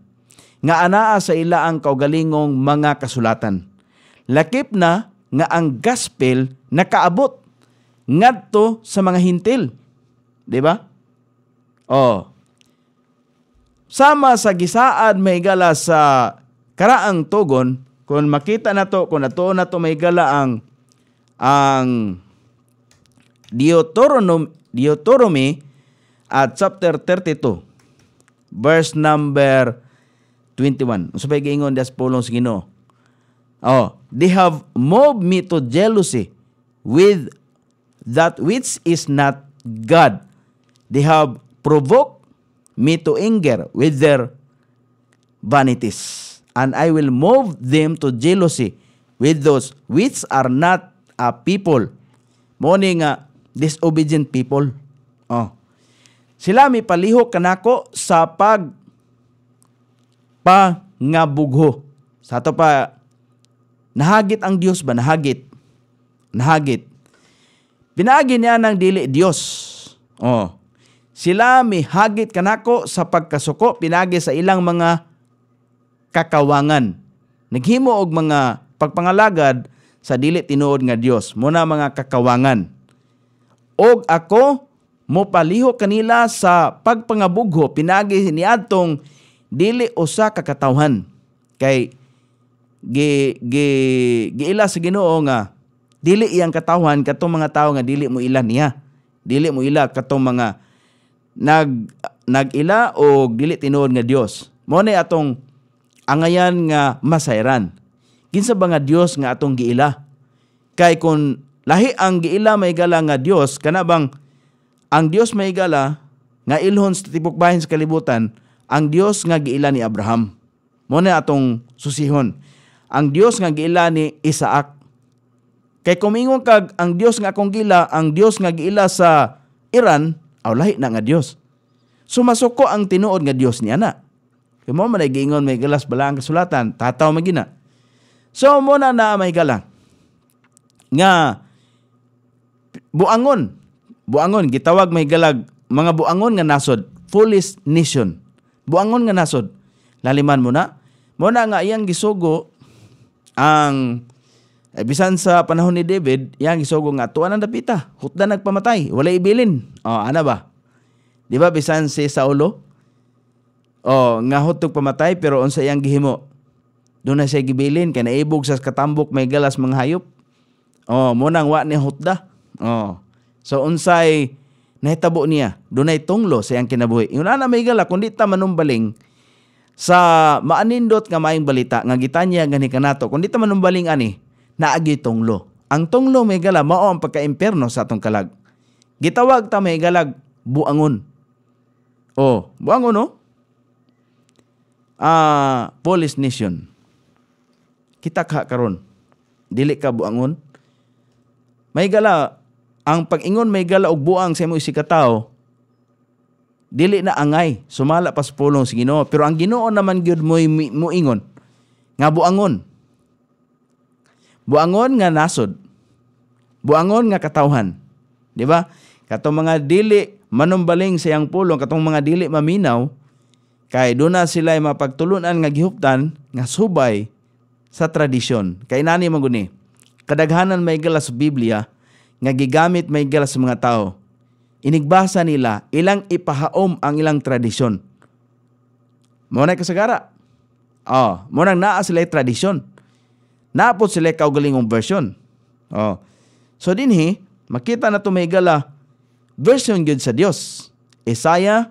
nga anaa sa ila ang kaugalingong mga kasulatan. Lakip na nga ang gospel nakaabot ngadto sa mga hintil. 'Di ba? Oh. Sama sa gisaad may gala sa karaang tugon kung makita na to, kung nato na to may gala ang ang Deuteronomy, Deuteronomy at chapter 32 verse number 21. Usapay giingon das pulong sa Ginoo. Oh, they have moved me to jealousy with that which is not God. They have provoked me to anger with their vanities. And I will move them to jealousy with those which are not a people. Muna nga, disobedient people. Oh. Sila may palihok kanako sa pag pangabugho. Sa ato pa, nahagit ang Dios ba? Nahagit. Nahagit. Pinaagi niya ng dili Dios. Oh. Sila may hagit kanako sa pagkasuko pinagi sa ilang mga kakawangan. Naghimo og mga pagpangalagad sa dili tinuod nga Dios. Muna mga kakawangan og ako mopaliho kanila sa pagpangabugho pinagi niadtong dili usa ka katawhan kay gi gi giila sa Ginoo nga dili iyang katawhan katong mga tawo nga dili mo ila niya dili mo ila katong mga nag nagila o dili tinuod nga Dios mo ni atong angayan nga masayran kinsa ba nga Dios nga atong giila kay kun Lahi ang giila may gala nga Dios kanabang ang Dios may gala nga ilhon sa tibok bahin sa kalibutan ang Dios nga giila ni Abraham. Mo na atong susihon. Ang Dios nga giila ni Isaac. Kay kumingon kag ang Dios nga akong gila, ang Dios nga giila sa Iran, aw lahi na nga Dios. Sumasuko ang tinuod nga Dios niya na. Kay mo man giingon may galas bala ang kasulatan, tataw magina. So mo na na may gala nga buangon. Buangon gitawag may galag mga buangon nga nasod, foolish nation. Buangon nga nasod. Laliman mo na. Mo na nga iyang gisugo ang eh, bisan sa panahon ni David, iyang gisugo nga tuan ang dapita, hutda nagpamatay, wala ibilin. Oh, ana ba? Di ba bisan si Saulo? Oh, nga hutog pamatay pero unsa iyang gihimo? Doon na siya gibilin kay naibog sa katambok may galas mga hayop. Oh, mo nang wa ni hutda. Oh. So unsay nahitabo niya, dunay tunglo sa iyang kinabuhi. Ingon na may gala kundi ta manumbaling sa maanindot nga maayong balita nga gitanya gani kanato kundi ta manumbaling ani naagi tunglo. Ang tunglo may gala mao ang pagkaimperno sa atong kalag. Gitawag ta may galag buangon. Oh, buangon no? Ah, uh, police nation. Kita ka karon. Dili ka buangon. May gala ang pag-ingon may gala og buang sa imo isikataw dili na angay sumala pa sa pulong sa Ginoo pero ang Ginoo naman gyud mo mo nga buangon buangon nga nasod buangon nga katawhan di ba katong mga dili manumbaling sa iyang pulong katong mga dili maminaw kay do na sila mapagtulunan nga gihuptan nga subay sa tradisyon kay nani maguni kadaghanan may gala sa Biblia nga gigamit may gala sa mga tao. Inigbasa nila ilang ipahaom ang ilang tradisyon. Muna kasagara. Oh, muna naa sila tradisyon. Napot sila kaugalingong version. Oh. So dinhi, makita na to may gala version gyud sa Dios. Isaiah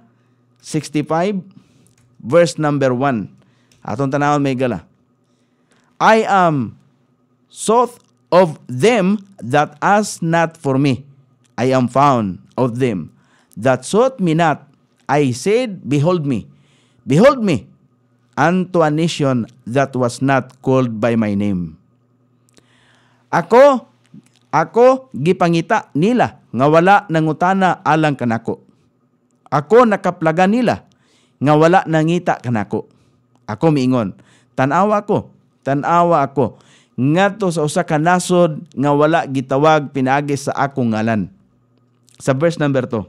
65 verse number 1. Atong tanawon may gala. I am sought of them that ask not for me. I am found of them that sought me not. I said, Behold me, behold me, unto a nation that was not called by my name. Ako, ako gipangita nila nga wala nangutana alang kanako. Ako nakaplaga nila nga wala nangita kanako. Ako miingon, tanawa ko, tanawa ako ngadto sa usa ka nasod nga wala gitawag pinaagi sa akong ngalan. Sa verse number 2.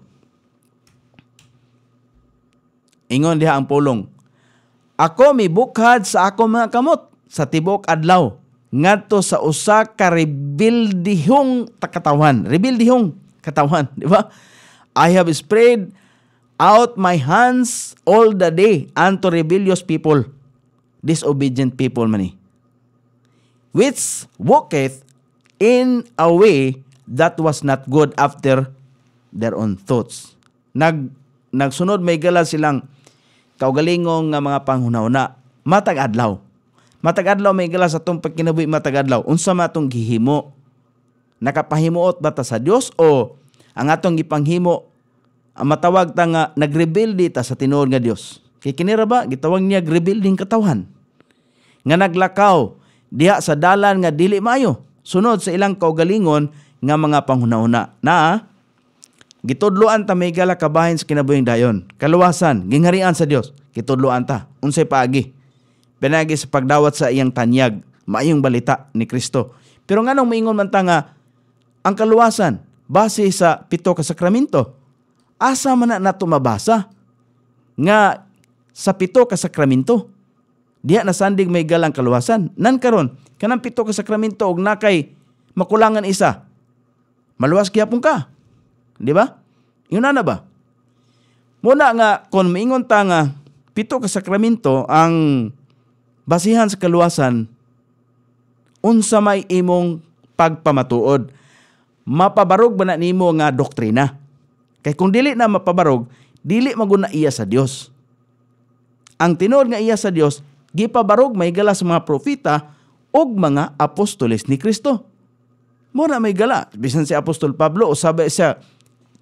Ingon diha ang pulong. Ako mibukhad sa ako mga kamot sa tibok adlaw ngadto sa usa ka rebuildihong katawhan. Rebuildihong katawhan, di ba? I have spread out my hands all the day unto rebellious people, disobedient people man eh which walketh in a way that was not good after their own thoughts. Nag, nagsunod may gala silang kaugalingong nga mga panghunahuna. Matag adlaw. Matag adlaw may gala sa tong pagkinabuhi matag adlaw. Unsa matong gihimo? Nakapahimuot ba ta sa Dios o ang atong gipanghimo ang matawag ta nga nagrebuildi ta sa tinuod nga Dios. Kay kinira ba gitawag niya rebuilding katawhan? Nga naglakaw diha sa dalan nga dili maayo sunod sa ilang kaugalingon nga mga panghunahuna na gitudloan ta may gala kabahin sa kinabuyang dayon kaluwasan gingharian sa Dios gitudloan ta unsay paagi pinagi sa pagdawat sa iyang tanyag maayong balita ni Kristo pero nganong moingon man ta nga ang kaluwasan base sa pito ka sakramento asa man na nato mabasa nga sa pito ka sakramento Diha na sandig may galang kaluwasan. Nan karon kanang pito ka sakramento og nakay makulangan isa. Maluwas gyapon ka. Di ba? Yun na ba? Muna nga kon miingon ta nga pito ka sakramento ang basihan sa kaluwasan unsa may imong pagpamatuod. Mapabarog ba na nimo nga doktrina? Kay kung dili na mapabarog, dili maguna iya sa Dios. Ang tinuod nga iya sa Dios gipabarog may gala sa mga propita ug mga apostoles ni Kristo. Mo na may gala bisan si Apostol Pablo o sabi siya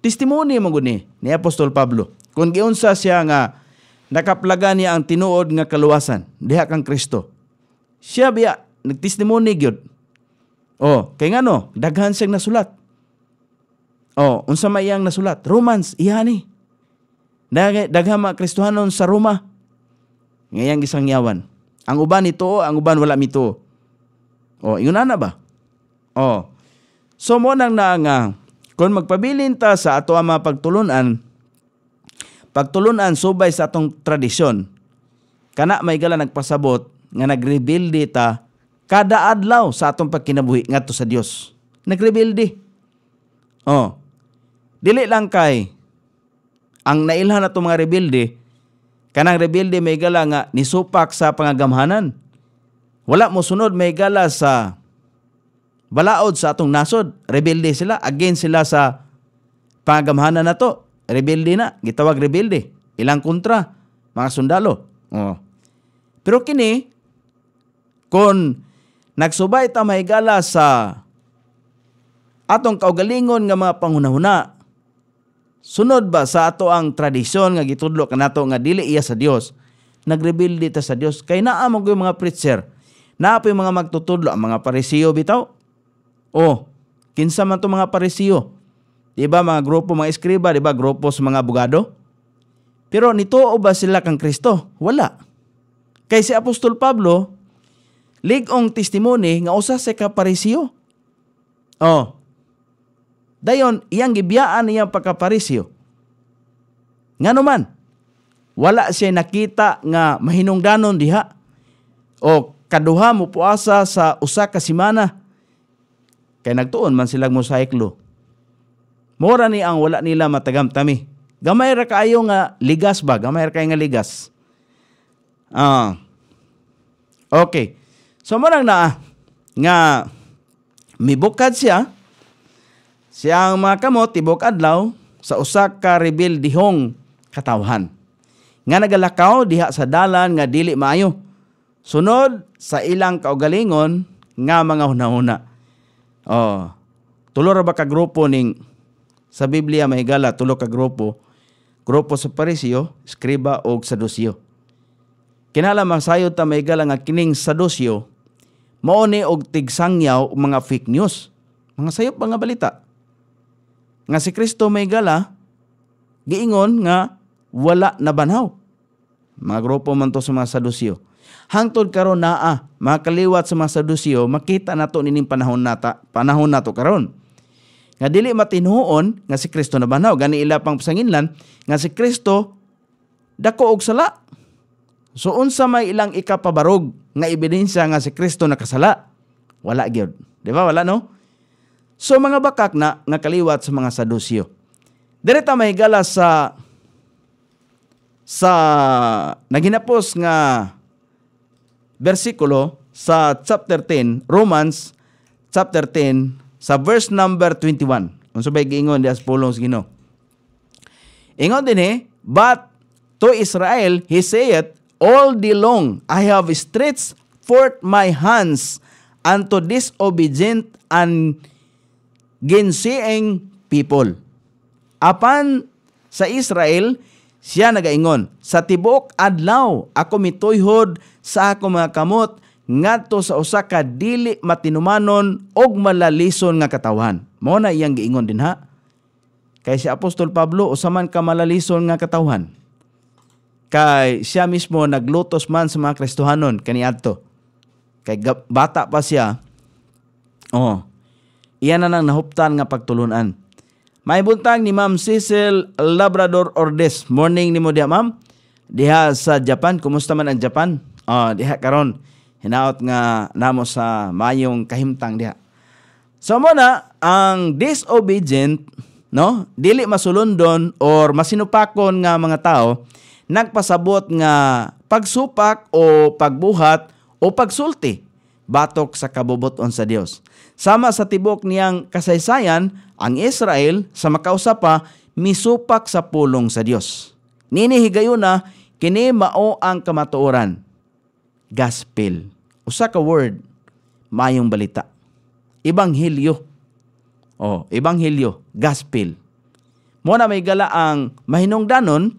testimonya mo guni ni Apostol Pablo kung giunsa siya nga nakaplaga niya ang tinuod nga kaluwasan diha kang Kristo. Siya biya nagtestimonya gyud. Oh, kay ngano daghan siyang nasulat. Oh, unsa may iyang nasulat? Romans, iya ni. Daghan mga Kristohanon sa Roma. Ngayang yawan. Ang uban ito, ang uban wala mito. O, oh, ingon na ba? O. Oh. So mo nang na nga kon magpabilin ta sa ato ang mga pagtulunan, pagtulunan subay sa atong tradisyon. Kana may gala nagpasabot nga nagrebuilde ta kada adlaw sa atong pagkinabuhi ngadto sa Dios. Nagrebuilde. Oh. Dili lang kay ang nailhan nato mga rebuilde kanang rebelde may gala nga nisupak sa pangagamhanan. Wala mo sunod may gala sa balaod sa atong nasod. Rebelde sila, against sila sa pangagamhanan na to. Rebelde na, gitawag rebelde. Ilang kontra, mga sundalo. Oh. Pero kini, kung nagsubay ta may gala sa atong kaugalingon nga mga pangunahuna, Sunod ba sa ato ang tradisyon nga gitudlo kanato nga dili iya sa Dios? nagrebel dito sa Dios kay naa mo gyud mga preacher. Naa pa mga magtutudlo ang mga pariseo bitaw. Oh, kinsa man to mga pariseo Di ba mga grupo mga eskriba, di ba grupo sa mga abogado? Pero nituo ba sila kang Kristo? Wala. Kay si Apostol Pablo, ligong testimony nga usa sa pariseo Oh, Dayon, iyang gibiyaan iyang pagkaparisyo. Nga naman, wala siya nakita nga mahinungdanon diha o kaduha mo puasa sa usa ka semana kay nagtuon man sila mosaiklo mora ni ang wala nila matagamtami gamay ra kayo nga ligas ba gamay ra kay nga ligas ah okay so murang na nga mibukad siya siya ang mga kamot tibok adlaw sa usa ka reveal dihong katawhan. Nga nagalakaw diha sa dalan nga dili maayo. Sunod sa ilang kaugalingon nga mga hunahuna. Oh, tulo ra ba ka grupo ning sa Biblia may gala tulo ka grupo grupo sa Parisyo, Skriba og Sadusyo. Kinala masayod ta gala nga kining Sadusyo mao ni og tigsangyaw mga fake news, mga sayop mga balita nga si Kristo may gala, giingon nga wala na banaw. Mga grupo man to sa mga sadusyo. Hangtod karon naa, mga kaliwat sa mga sadusyo, makita nato nining panahon nata, panahon nato karon. Nga dili matinuon nga si Kristo na banaw, gani ila pang pasanginlan nga si Kristo dako og sala. So unsa may ilang ikapabarog nga ebidensya nga si Kristo nakasala? Wala gyud. Di ba? Wala no? So mga bakak na nakaliwat sa mga sadusyo. Direta may gala sa sa naginapos nga versikulo sa chapter 10, Romans chapter 10 sa verse number 21. Unsa bay giingon di pulong Ginoo. Ingon din eh, but to Israel he saith, all the long I have stretched forth my hands unto disobedient and ginsiing people. Apan sa Israel, siya nagaingon, sa tibuok adlaw ako mitoyhod sa ako mga kamot ngadto sa usa ka dili matinumanon og malalison nga katawhan. Mao na iyang giingon din ha. Kay si Apostol Pablo usaman ka malalison nga katawhan. Kay siya mismo naglutos man sa mga Kristohanon kaniadto. Kay bata pa siya. Oh, Iyan na nang nahuptan nga pagtulunan. May buntag ni Ma'am Cecil Labrador Ordes. Morning ni mo diya, Ma'am. Diha sa Japan. Kumusta man ang Japan? Oh, diha karon. Hinaot nga namo sa mayong kahimtang diha. So mo na, ang disobedient, no? Dili masulundon or masinupakon nga mga tao, nagpasabot nga pagsupak o pagbuhat o pagsulti batok sa kabuboton sa Dios. Sama sa tibok niyang kasaysayan, ang Israel sa makausa pa misupak sa pulong sa Dios. Nini higayon na kini mao ang kamatuoran. Gospel. Usa ka word mayong balita. Ebanghelyo. Oh, ebanghelyo, gospel. Mo na may gala ang mahinungdanon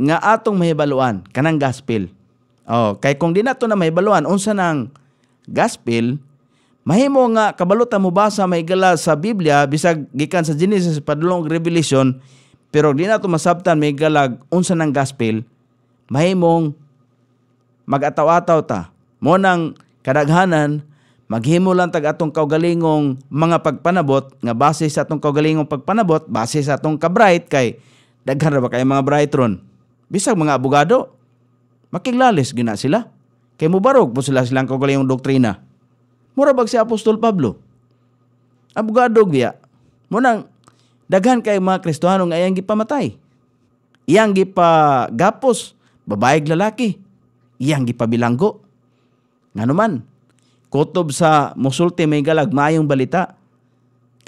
nga atong mahibaluan kanang gospel. Oh, kay kung di nato na mahibaluan unsa nang gospel, Mahimo nga kabalutan mo basa may gala sa Biblia bisag gikan sa Genesis padulong Revelation pero di nato masabtan may galag unsa ng gospel mahimong magataw-ataw ta mo nang kadaghanan maghimo lang tag atong kaugalingong mga pagpanabot nga base sa atong kaugalingong pagpanabot base sa atong kabright kay daghan ra ba kay mga brightron bisag mga abogado makiglalis gina sila kay mubarog po sila silang kaugalingong doktrina Murabag si Apostol Pablo. Abogado biya. Munang daghan kay mga Kristohano nga iyang gipamatay. Iyang gipagapos babaeng lalaki. Iyang gipabilanggo. Nga naman, kutob sa musulti may galagmayong balita.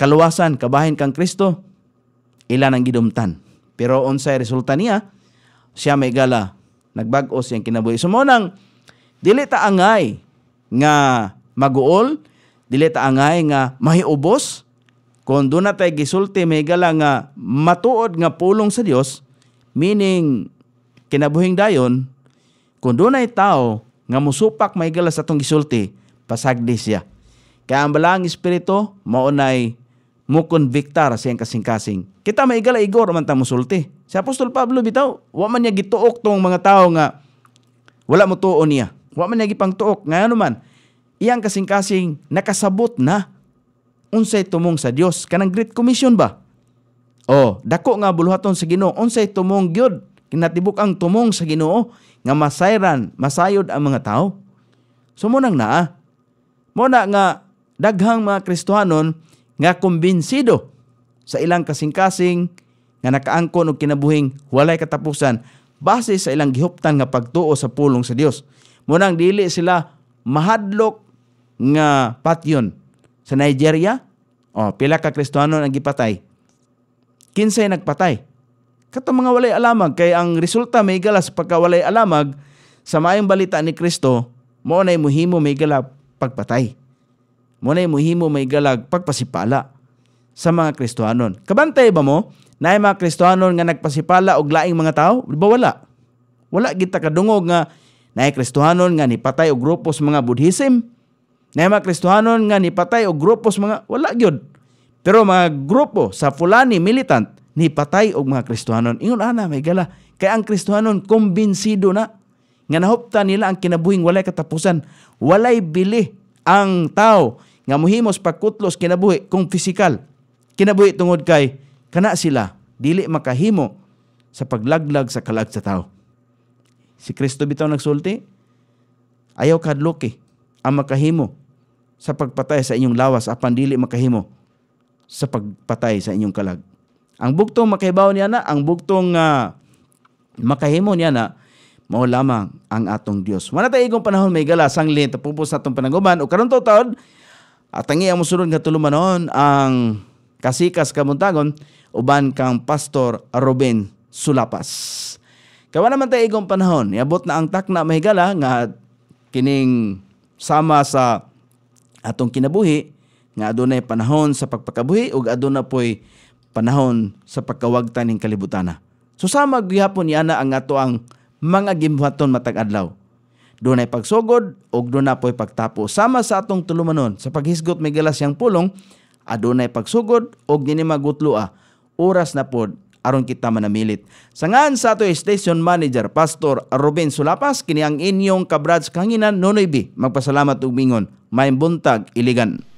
Kaluwasan, kabahin kang Kristo. Ilan ang gidumtan. Pero unsay resulta niya, siya may gala nagbag-o siyang kinabuhi. So mo nang dili ta angay nga maguol, dili angay nga mahiubos, kung doon na tayo gisulti may gala nga matuod nga pulong sa Dios, meaning kinabuhing dayon, kung doon ay tao nga musupak may gala sa itong gisulti, pasagdi siya. Kaya ang balang espiritu, maunay mo sa iyang kasing-kasing. Kita may gala igor man tang musulti. Si Apostol Pablo bitaw, wa man niya gituok tong mga tao nga wala mo tuon niya. Wa man niya gipangtuok. Ngayon naman, iyang kasing-kasing nakasabot na unsay tumong sa Dios kanang Great Commission ba? o dako nga buluhaton sa Ginoo unsay tumong gyud kinatibuk ang tumong sa Ginoo nga masayran, masayod ang mga tao. So mo nang naa. Mo na nga daghang mga Kristohanon nga kumbinsido sa ilang kasing-kasing nga nakaangkon og kinabuhing walay katapusan base sa ilang gihuptan nga pagtuo sa pulong sa Dios. Munang dili sila mahadlok nga patyon sa Nigeria, oh, pila ka Kristiyano ang gipatay. Kinsay nagpatay. Kato mga walay alamag kay ang resulta may gala sa pagkawalay alamag sa maayong balita ni Kristo, mo nay muhimo may gala pagpatay. Mo nay muhimo may galag pagpasipala sa mga Kristohanon. Kabantay ba mo na mga Kristohanon nga nagpasipala og laing mga tao? ba wala? Wala kita kadungog nga na Kristohanon nga nipatay og grupo sa mga Budhism na mga Kristohanon nga nipatay og grupos mga wala gyud. Pero mga grupo sa Fulani militant nipatay og mga Kristohanon. Ingon ana may gala kay ang Kristohanon kumbinsido na nga nahuptan nila ang kinabuhing walay katapusan, walay bili ang tao nga muhimos pagkutlos kinabuhi kung pisikal. Kinabuhi tungod kay kana sila dili makahimo sa paglaglag sa kalag sa tao. Si Kristo bitaw nagsulti, ayaw kadloki ang makahimo sa pagpatay sa inyong lawas apan dili makahimo sa pagpatay sa inyong kalag. Ang bugtong makahibaw niya na, ang bugtong uh, makahimo niya na, mao lamang ang atong Dios. Wala tayo igong panahon may gala sanglit tapos atong pananguban o karon to taon at ang iyang musulod nga tulumanon ang kasikas kamuntagon uban kang pastor Ruben Sulapas. Kaya naman tayo igong panahon, iabot na ang takna mahigala nga kining sama sa atong kinabuhi nga adunay panahon sa pagpakabuhi ug aduna poy panahon sa pagkawagtan ning kalibutana. Susama gihapon ni ana ang ato ang mga gimbaton matag adlaw. Dunay pagsugod ug duna poy pagtapo sama sa atong tulumanon sa paghisgot may galas yang pulong adunay pagsugod ug dinhi magutloa oras na pod aron kita manamilit. Sangaan sa ato station manager Pastor Ruben Sulapas kini ang inyong kabrads kanginan nonoy bi. Magpasalamat ug mingon. May buntag iligan.